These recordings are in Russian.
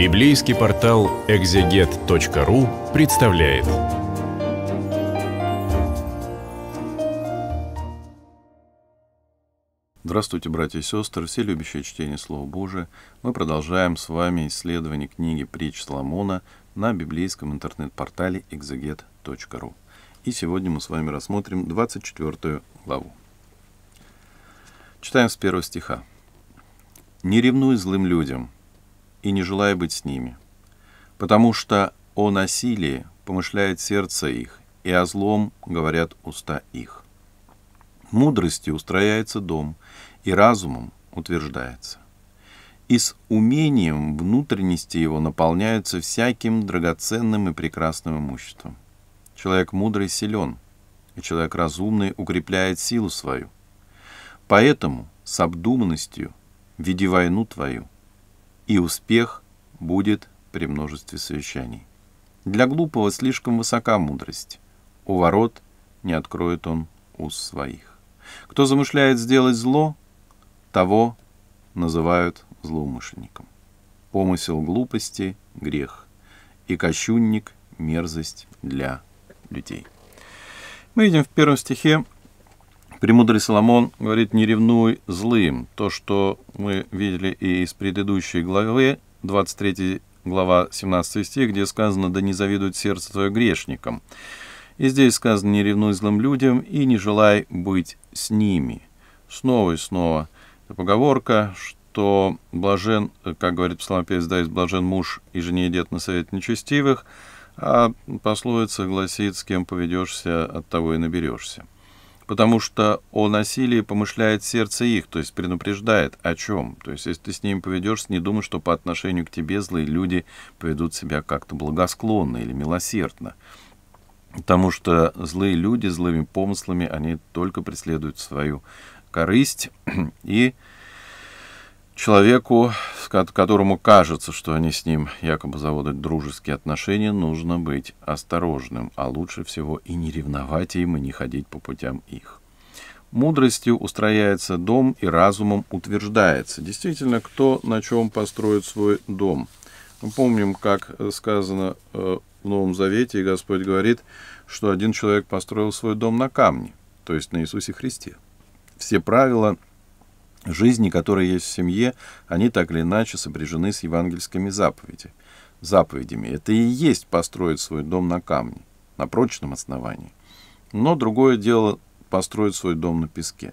Библейский портал экзегет.ру представляет. Здравствуйте, братья и сестры, все любящие чтение Слова Божия. Мы продолжаем с вами исследование книги «Притч Соломона» на библейском интернет-портале exeget.ru. И сегодня мы с вами рассмотрим 24 главу. Читаем с первого стиха. «Не ревнуй злым людям, и не желая быть с ними, потому что о насилии помышляет сердце их, и о злом говорят уста их. Мудростью устрояется дом, и разумом утверждается. И с умением внутренности его наполняются всяким драгоценным и прекрасным имуществом. Человек мудрый силен, и человек разумный укрепляет силу свою. Поэтому с обдуманностью веди войну твою – и успех будет при множестве совещаний. Для глупого слишком высока мудрость. У ворот не откроет он уз своих. Кто замышляет сделать зло, того называют злоумышленником. Помысел глупости — грех, и кощунник — мерзость для людей. Мы видим в первом стихе Премудрый Соломон говорит, не ревнуй злым. То, что мы видели и из предыдущей главы, 23 глава 17 стих, где сказано, да не завидует сердце твое грешникам. И здесь сказано, не ревнуй злым людям и не желай быть с ними. Снова и снова это поговорка, что блажен, как говорит псалмопевец, да, есть блажен муж и жене идет на совет нечестивых, а пословица гласит, с кем поведешься, от того и наберешься потому что о насилии помышляет сердце их, то есть предупреждает о чем. То есть если ты с ними поведешься, не думай, что по отношению к тебе злые люди поведут себя как-то благосклонно или милосердно. Потому что злые люди злыми помыслами, они только преследуют свою корысть и Человеку, которому кажется, что они с ним якобы заводят дружеские отношения, нужно быть осторожным, а лучше всего и не ревновать им, и не ходить по путям их. Мудростью устрояется дом и разумом утверждается. Действительно, кто на чем построит свой дом? Мы помним, как э, сказано э, в Новом Завете, и Господь говорит, что один человек построил свой дом на камне, то есть на Иисусе Христе. Все правила – Жизни, которые есть в семье, они так или иначе сопряжены с евангельскими заповедями. заповедями. Это и есть построить свой дом на камне, на прочном основании. Но другое дело построить свой дом на песке.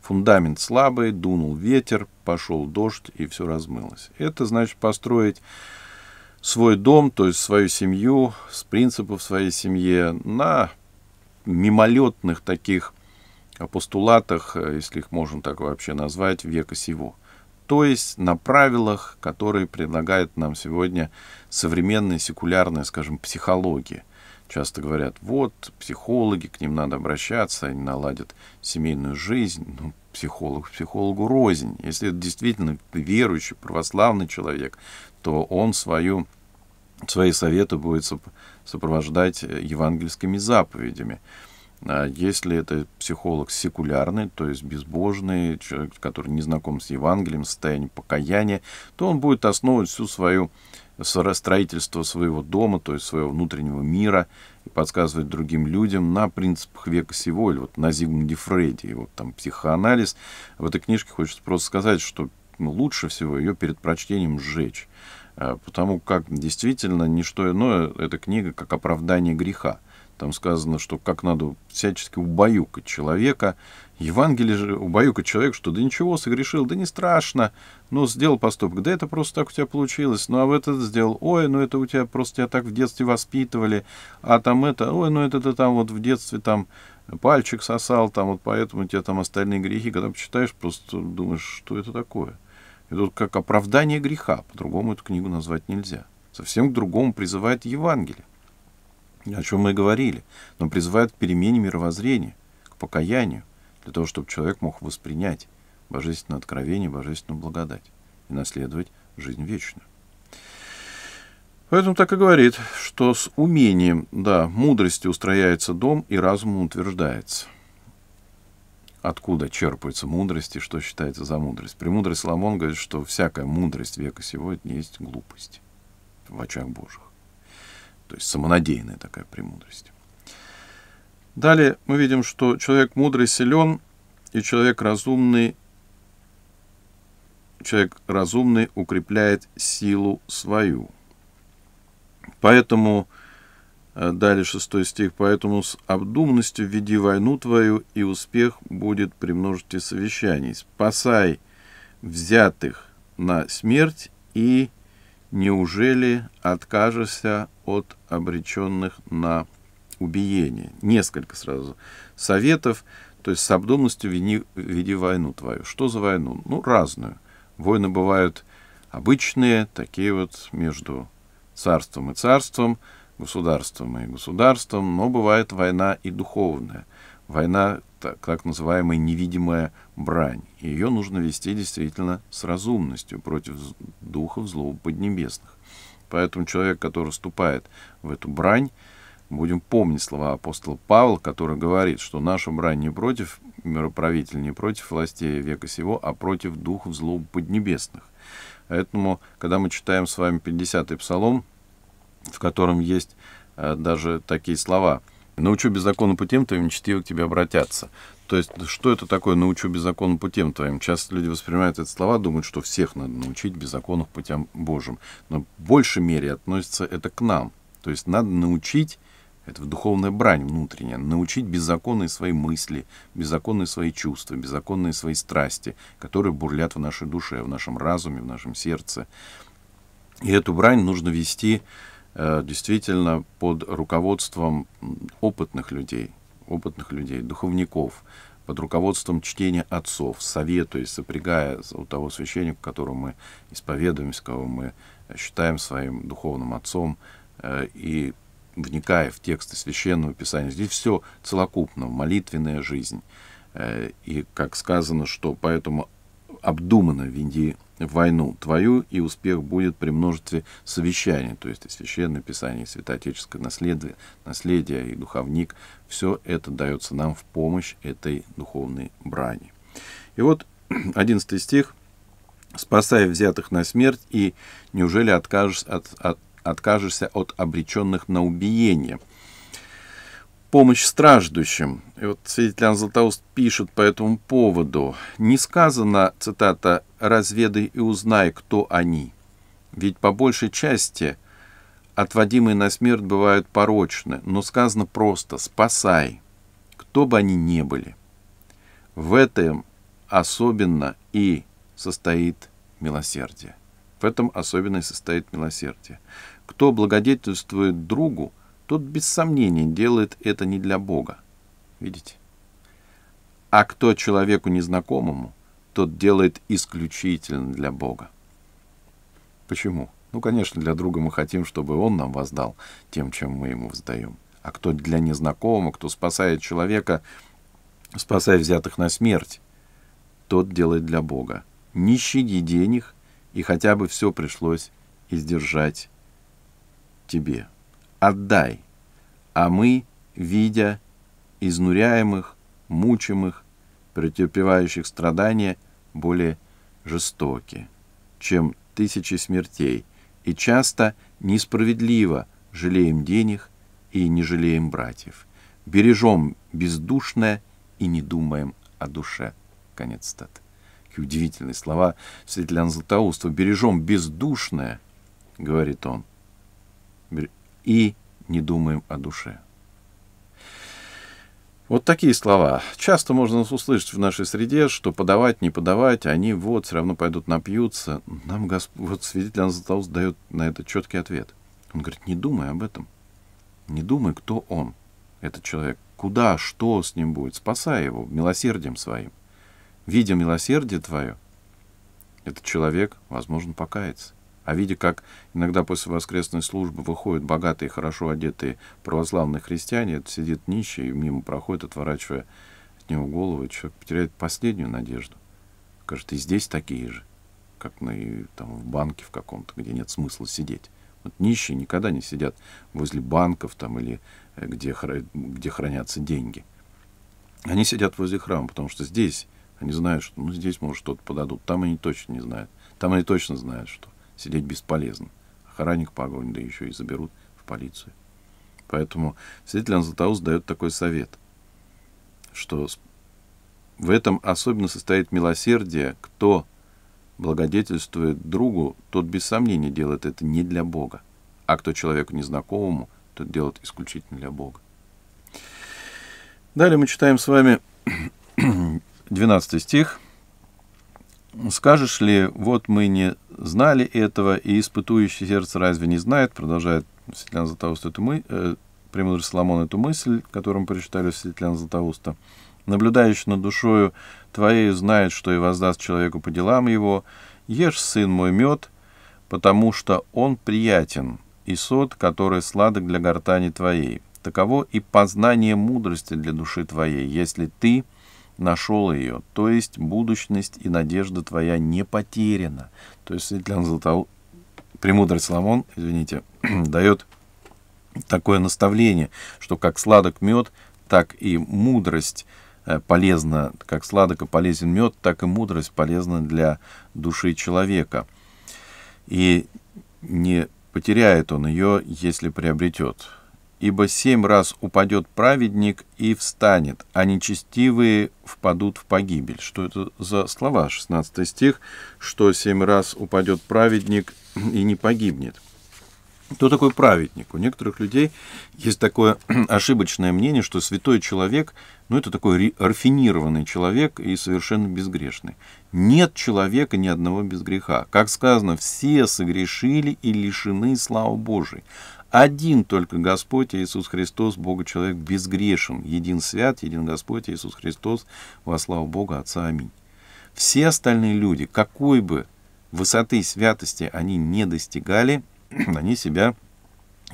Фундамент слабый, дунул ветер, пошел дождь и все размылось. Это значит построить свой дом, то есть свою семью, с принципов своей семье на мимолетных таких о постулатах, э, если их можно так вообще назвать, века сего. То есть на правилах, которые предлагает нам сегодня современная секулярная, скажем, психология. Часто говорят, вот, психологи, к ним надо обращаться, они наладят семейную жизнь. Ну, психолог психологу рознь. Если это действительно верующий, православный человек, то он свою, свои советы будет сопровождать э, евангельскими заповедями. А если это психолог секулярный, то есть безбожный, человек, который не знаком с Евангелием, состоянием покаяния, то он будет основывать всю свою строительство своего дома, то есть своего внутреннего мира, и подсказывать другим людям на принципах века сего, или вот на Зигмунде Фрейде, его там психоанализ. В этой книжке хочется просто сказать, что ну, лучше всего ее перед прочтением сжечь, а потому как действительно ничто иное эта книга, как оправдание греха. Там сказано, что как надо всячески убаюкать человека. Евангелие же убаюкать человека, что да ничего, согрешил, да не страшно, но сделал поступок, да это просто так у тебя получилось, ну, а в этот сделал, ой, ну, это у тебя просто тебя так в детстве воспитывали, а там это, ой, ну, это ты там вот в детстве там пальчик сосал, там вот поэтому у тебя там остальные грехи, когда почитаешь, просто думаешь, что это такое. Это вот как оправдание греха, по-другому эту книгу назвать нельзя. Совсем к другому призывает Евангелие о чем мы и говорили, но призывает к перемене мировоззрения, к покаянию, для того, чтобы человек мог воспринять божественное откровение, божественную благодать и наследовать жизнь вечную. Поэтому так и говорит, что с умением, да, мудрости устрояется дом и разумом утверждается. Откуда черпается мудрость и что считается за мудрость? Премудрый Соломон говорит, что всякая мудрость века сегодня есть глупость в очах Божьих. То есть самонадеянная такая премудрость. Далее мы видим, что человек мудрый силен, и человек разумный, человек разумный укрепляет силу свою. Поэтому, э, далее 6 стих, «Поэтому с обдуманностью веди войну твою, и успех будет при множестве совещаний. Спасай взятых на смерть и неужели откажешься от обреченных на убиение? Несколько сразу советов, то есть с обдуманностью веди, веди войну твою. Что за войну? Ну, разную. Войны бывают обычные, такие вот между царством и царством, государством и государством, но бывает война и духовная – Война так, так называемая невидимая брань. ее нужно вести действительно с разумностью против духов злого поднебесных. Поэтому человек, который вступает в эту брань, будем помнить слова апостола Павла, который говорит, что наша брань не против мироправителя, не против властей века сего, а против духов злого поднебесных. Поэтому, когда мы читаем с вами 50-й псалом, в котором есть э, даже такие слова – Научу беззаконно путем твоим, нечестиво к тебе обратятся. То есть, что это такое «научу беззаконным путем твоим»? Часто люди воспринимают эти слова, думают, что всех надо научить беззаконных путям Божьим. Но в большей мере относится это к нам. То есть, надо научить это духовная брань внутренняя. Научить беззаконные свои мысли, беззаконные свои чувства, беззаконные свои страсти, которые бурлят в нашей душе, в нашем разуме, в нашем сердце. И эту брань нужно вести Э, действительно под руководством опытных людей, опытных людей, духовников, под руководством чтения отцов, советуясь, сопрягая у того священника, которого мы исповедуемся, кого мы считаем своим духовным отцом, э, и вникая в тексты священного писания. Здесь все целокупно, молитвенная жизнь. Э, и, как сказано, что поэтому обдуманно веди в войну твою, и успех будет при множестве совещаний, то есть и священное писание, и святоотеческое наследие, наследие, и духовник. Все это дается нам в помощь этой духовной брани. И вот 11 стих. спасая взятых на смерть, и неужели откажешь от, от, откажешься от обреченных на убиение?» помощь страждущим. И вот свидетель Иоанн Златоуст пишет по этому поводу. «Не сказано, цитата, «разведай и узнай, кто они». Ведь по большей части отводимые на смерть бывают порочны, но сказано просто «спасай», кто бы они ни были. В этом особенно и состоит милосердие. В этом особенно и состоит милосердие. Кто благодетельствует другу – тот без сомнения делает это не для Бога. Видите? А кто человеку незнакомому, тот делает исключительно для Бога. Почему? Ну, конечно, для друга мы хотим, чтобы он нам воздал тем, чем мы ему воздаем. А кто для незнакомого, кто спасает человека, спасая взятых на смерть, тот делает для Бога. Не щади денег, и хотя бы все пришлось издержать тебе. Отдай, а мы, видя изнуряемых, мучимых, претерпевающих страдания, более жестоки, чем тысячи смертей, и часто несправедливо жалеем денег и не жалеем братьев, бережем бездушное и не думаем о душе. Конец статы. Какие удивительные слова святителя Златоуста. «Бережем бездушное», — говорит он, — «и не думаем о душе. Вот такие слова. Часто можно услышать в нашей среде, что подавать, не подавать, они вот все равно пойдут напьются. Нам Господь, вот свидетель Анзатаус дает на это четкий ответ. Он говорит, не думай об этом. Не думай, кто он, этот человек. Куда, что с ним будет. Спасай его милосердием своим. Видя милосердие твое, этот человек, возможно, покается а видя, как иногда после воскресной службы выходят богатые, хорошо одетые православные христиане, сидит нищий и мимо проходит, отворачивая от него голову, человек потеряет последнюю надежду. Скажет, и здесь такие же, как на, там, в банке в каком-то, где нет смысла сидеть. Вот нищие никогда не сидят возле банков там, или э, где, где хранятся деньги. Они сидят возле храма, потому что здесь они знают, что ну, здесь, может, что-то подадут. Там они точно не знают. Там они точно знают, что Сидеть бесполезно. Охранник погонь, да еще и заберут в полицию. Поэтому свидетель Златоуст дает такой совет, что в этом особенно состоит милосердие, кто благодетельствует другу, тот без сомнения делает это не для Бога, а кто человеку незнакомому, тот делает исключительно для Бога. Далее мы читаем с вами 12 стих – Скажешь ли, вот мы не знали этого, и испытующее сердце разве не знает, продолжает Светлана Златоуста эту мы, э, премудрый Соломон эту мысль, которую мы прочитали в Светлана Златоуста. Наблюдающий над душою твоей знает, что и воздаст человеку по делам его. Ешь, сын мой, мед, потому что он приятен, и сот, который сладок для гортани твоей. Таково и познание мудрости для души твоей, если ты — нашел ее. То есть будущность и надежда твоя не потеряна. То есть Светлана Златоуст, премудрый Соломон, извините, дает такое наставление, что как сладок мед, так и мудрость э, полезна, как сладок и полезен мед, так и мудрость полезна для души человека. И не потеряет он ее, если приобретет ибо семь раз упадет праведник и встанет, а нечестивые впадут в погибель». Что это за слова? 16 стих, что семь раз упадет праведник и не погибнет. Кто такой праведник? У некоторых людей есть такое ошибочное мнение, что святой человек, ну это такой рафинированный человек и совершенно безгрешный. Нет человека ни одного без греха. Как сказано, все согрешили и лишены славы Божией. Один только Господь а Иисус Христос, Бога-человек, безгрешен, един свят, един Господь а Иисус Христос, во славу Бога Отца. Аминь. Все остальные люди, какой бы высоты святости они не достигали, они себя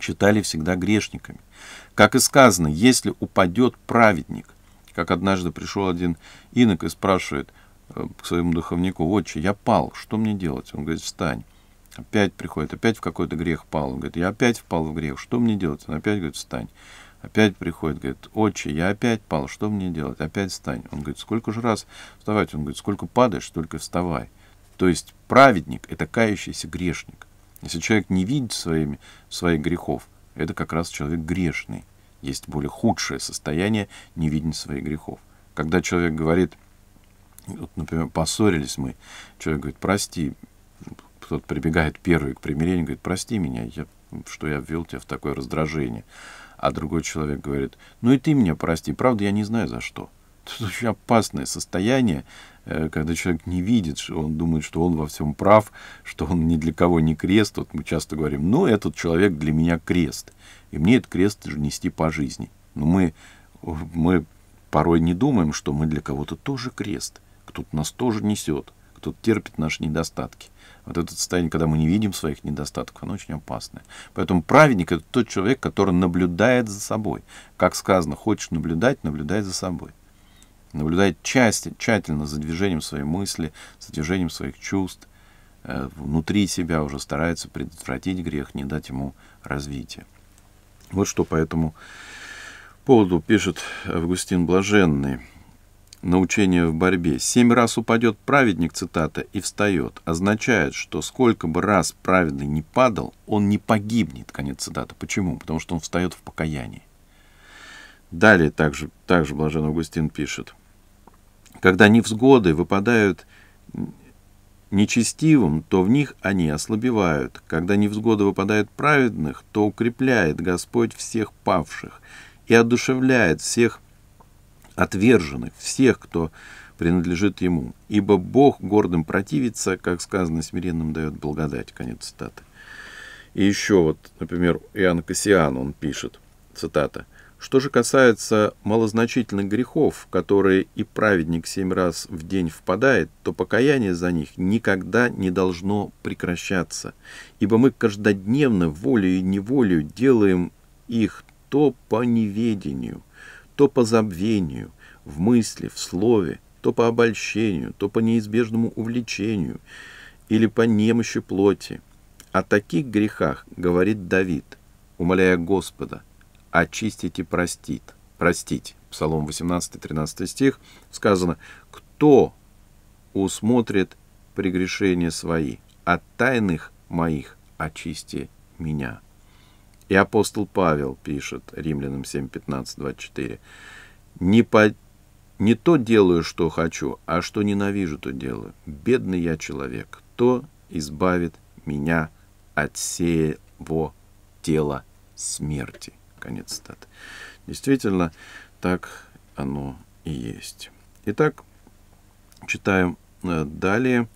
считали всегда грешниками. Как и сказано, если упадет праведник, как однажды пришел один инок и спрашивает э, к своему духовнику, «Отче, я пал, что мне делать?» Он говорит, «Встань». Опять приходит, опять в какой-то грех пал. Он говорит, я опять впал в грех, что мне делать? Он опять говорит, встань. Опять приходит, говорит, отче, я опять пал, что мне делать? Опять встань. Он говорит, сколько же раз вставать? Он говорит, сколько падаешь, только вставай. То есть праведник — это кающийся грешник. Если человек не видит своими, своих грехов, это как раз человек грешный. Есть более худшее состояние не невидения своих грехов. Когда человек говорит, вот, например, поссорились мы, человек говорит, прости, кто-то прибегает первый к примирению, говорит, прости меня, я, что я ввел тебя в такое раздражение. А другой человек говорит, ну и ты меня прости, правда, я не знаю за что. Это очень опасное состояние, э, когда человек не видит, что он думает, что он во всем прав, что он ни для кого не крест. Вот мы часто говорим, ну, этот человек для меня крест, и мне этот крест нести по жизни. Но мы, мы порой не думаем, что мы для кого-то тоже крест, кто-то нас тоже несет, кто-то терпит наши недостатки. Вот это состояние, когда мы не видим своих недостатков, оно очень опасное. Поэтому праведник – это тот человек, который наблюдает за собой. Как сказано, хочешь наблюдать – наблюдай за собой. Наблюдать тщательно за движением своей мысли, за движением своих чувств. Э, внутри себя уже старается предотвратить грех, не дать ему развития. Вот что поэтому по поводу пишет Августин Блаженный – научение в борьбе. «Семь раз упадет праведник, цитата, и встает», означает, что сколько бы раз праведный не падал, он не погибнет, конец цитаты. Почему? Потому что он встает в покаянии. Далее также, также Блажен Августин пишет. «Когда невзгоды выпадают нечестивым, то в них они ослабевают. Когда невзгоды выпадают праведных, то укрепляет Господь всех павших и одушевляет всех павших отверженных, всех, кто принадлежит ему. Ибо Бог гордым противится, как сказано, смиренным дает благодать. Конец цитаты. И еще вот, например, Иоанн Кассиан, он пишет, цитата, «Что же касается малозначительных грехов, которые и праведник семь раз в день впадает, то покаяние за них никогда не должно прекращаться, ибо мы каждодневно волею и неволею делаем их то по неведению» то по забвению, в мысли, в слове, то по обольщению, то по неизбежному увлечению или по немощи плоти. О таких грехах говорит Давид, умоляя Господа, очистить и простит, простить. Псалом 18, 13 стих сказано, кто усмотрит прегрешения свои, от тайных моих очисти меня. И апостол Павел пишет Римлянам 7, 15, 24. «Не, по... «Не то делаю, что хочу, а что ненавижу, то делаю. Бедный я человек. То избавит меня от сего тела смерти?» Конец цитаты. Действительно, так оно и есть. Итак, читаем э, далее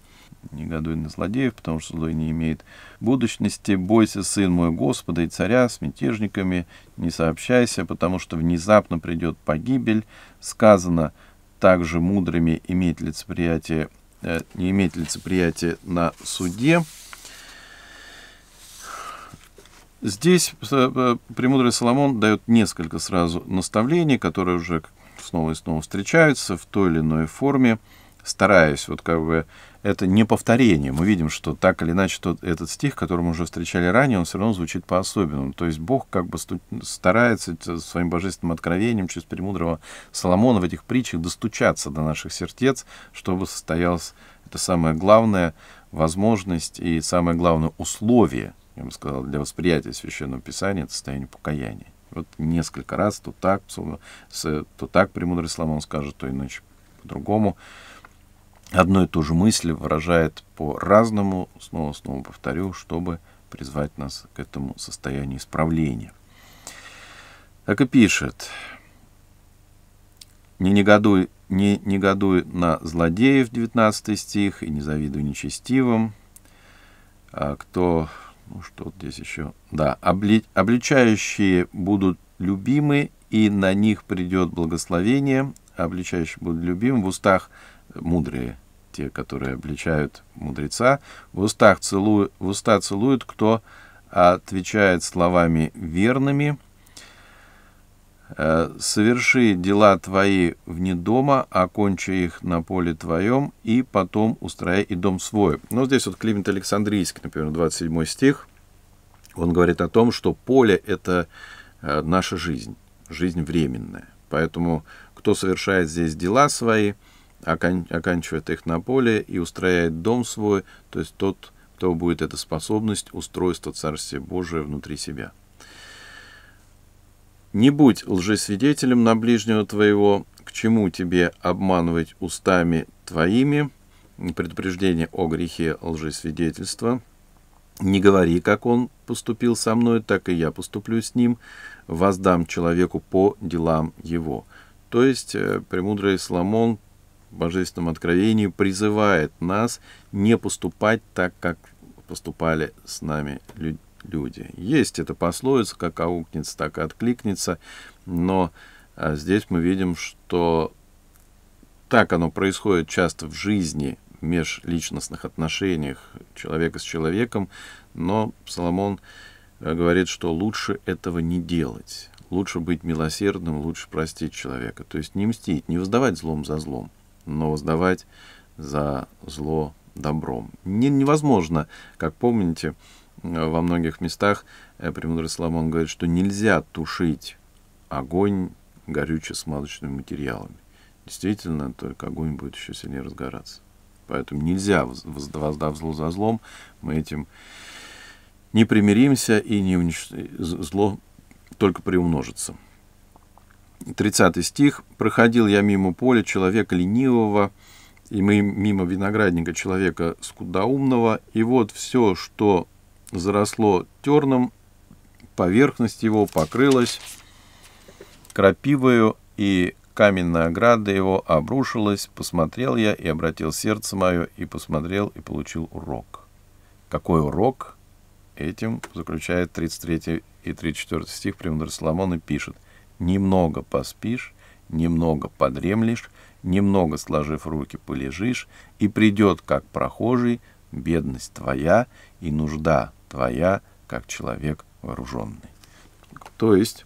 негодуй на злодеев, потому что злой не имеет будущности. Бойся, сын мой Господа и царя, с мятежниками не сообщайся, потому что внезапно придет погибель. Сказано также мудрыми иметь лицеприятие, э, не иметь лицеприятие на суде. Здесь э, э, премудрый Соломон дает несколько сразу наставлений, которые уже снова и снова встречаются в той или иной форме, стараясь вот как бы это не повторение. Мы видим, что так или иначе тот, этот стих, который мы уже встречали ранее, он все равно звучит по-особенному. То есть Бог как бы старается своим божественным откровением через премудрого Соломона в этих притчах достучаться до наших сердец, чтобы состоялась это самая главная возможность и самое главное условие, я бы сказал, для восприятия Священного Писания — это состояние покаяния. Вот несколько раз то так, то так премудрый Соломон скажет, то иначе по-другому одну и ту же мысль выражает по-разному, снова-снова повторю, чтобы призвать нас к этому состоянию исправления. Так и пишет. «Не негодуй, не негодуй на злодеев», 19 стих, «и не завидуй нечестивым». А кто, ну что здесь еще? Да, обли, обличающие будут любимы, и на них придет благословение, обличающие будут любимы, в устах – мудрые, те, которые обличают мудреца. В, устах целу в уста целуют, кто а, отвечает словами верными. Э, «Соверши дела твои вне дома, окончи их на поле твоем, и потом устроя и дом свой». Но ну, здесь вот Климент Александрийский, например, 27 стих, он говорит о том, что поле — это э, наша жизнь, жизнь временная. Поэтому кто совершает здесь дела свои — окон, оканчивает их на поле и устрояет дом свой, то есть тот, кто будет эта способность устройства Царствия Божия внутри себя. Не будь лжесвидетелем на ближнего твоего, к чему тебе обманывать устами твоими, предупреждение о грехе лжесвидетельства, не говори, как он поступил со мной, так и я поступлю с ним, воздам человеку по делам его. То есть, э, премудрый Соломон божественном откровении призывает нас не поступать так, как поступали с нами люди. Есть эта пословица, как аукнется, так и откликнется, но а, здесь мы видим, что так оно происходит часто в жизни, в межличностных отношениях человека с человеком, но Соломон э, говорит, что лучше этого не делать. Лучше быть милосердным, лучше простить человека. То есть не мстить, не воздавать злом за злом но воздавать за зло добром. Не, невозможно, как помните, э, во многих местах э, премудрый Соломон говорит, что нельзя тушить огонь горюче-смазочными материалами. Действительно, только огонь будет еще сильнее разгораться. Поэтому нельзя, воздав зло за злом, мы этим не примиримся и не унич... Э, зло только приумножится. 30 стих. «Проходил я мимо поля человека ленивого, и мы мимо виноградника человека скудоумного, и вот все, что заросло терном, поверхность его покрылась крапивою, и каменная ограда его обрушилась. Посмотрел я и обратил сердце мое, и посмотрел, и получил урок». Какой урок? Этим заключает 33 и 34 стих Примудр Соломон и пишет немного поспишь, немного подремлешь, немного сложив руки полежишь, и придет, как прохожий, бедность твоя и нужда твоя, как человек вооруженный. То есть,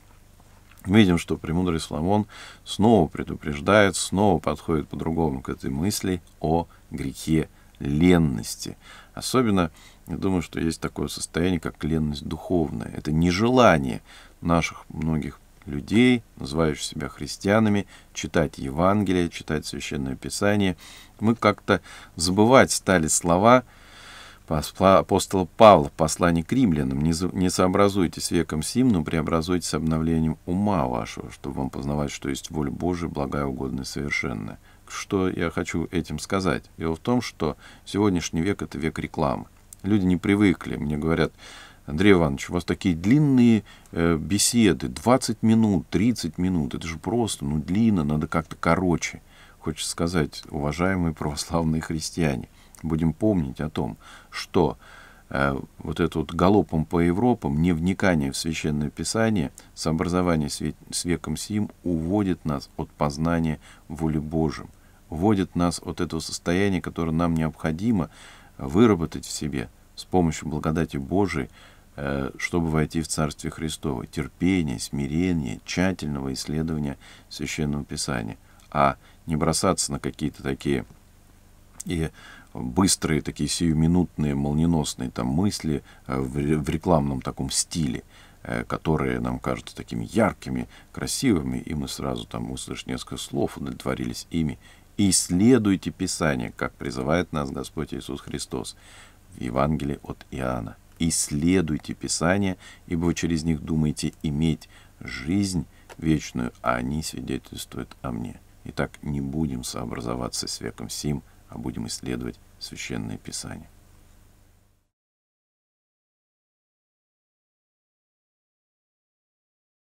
видим, что премудрый Соломон снова предупреждает, снова подходит по-другому к этой мысли о грехе ленности. Особенно, я думаю, что есть такое состояние, как ленность духовная. Это нежелание наших многих людей, называющих себя христианами, читать Евангелие, читать Священное Писание. Мы как-то забывать стали слова апостола Павла в послании к римлянам. «Не, не сообразуйтесь с веком сим, но преобразуйтесь обновлением ума вашего, чтобы вам познавать, что есть воля Божия, благая, угодная, совершенная». Что я хочу этим сказать? Дело в том, что сегодняшний век — это век рекламы. Люди не привыкли. Мне говорят, Андрей Иванович, у вас такие длинные э, беседы, 20 минут, 30 минут, это же просто, ну, длинно, надо как-то короче. Хочется сказать, уважаемые православные христиане, будем помнить о том, что э, вот это вот галопом по Европам, невникание в Священное Писание, сообразование с, веком сим уводит нас от познания воли Божьим, уводит нас от этого состояния, которое нам необходимо выработать в себе с помощью благодати Божией, Э, чтобы войти в Царствие Христово. Терпение, смирение, тщательного исследования Священного Писания. А не бросаться на какие-то такие и быстрые, такие сиюминутные, молниеносные там мысли э, в рекламном таком стиле э, которые нам кажутся такими яркими, красивыми, и мы сразу там услышим несколько слов, удовлетворились ими. исследуйте Писание, как призывает нас Господь Иисус Христос в Евангелии от Иоанна. «Исследуйте Писание, ибо вы через них думаете иметь жизнь вечную, а они свидетельствуют о мне». Итак, не будем сообразоваться с веком сим, а будем исследовать Священное Писание.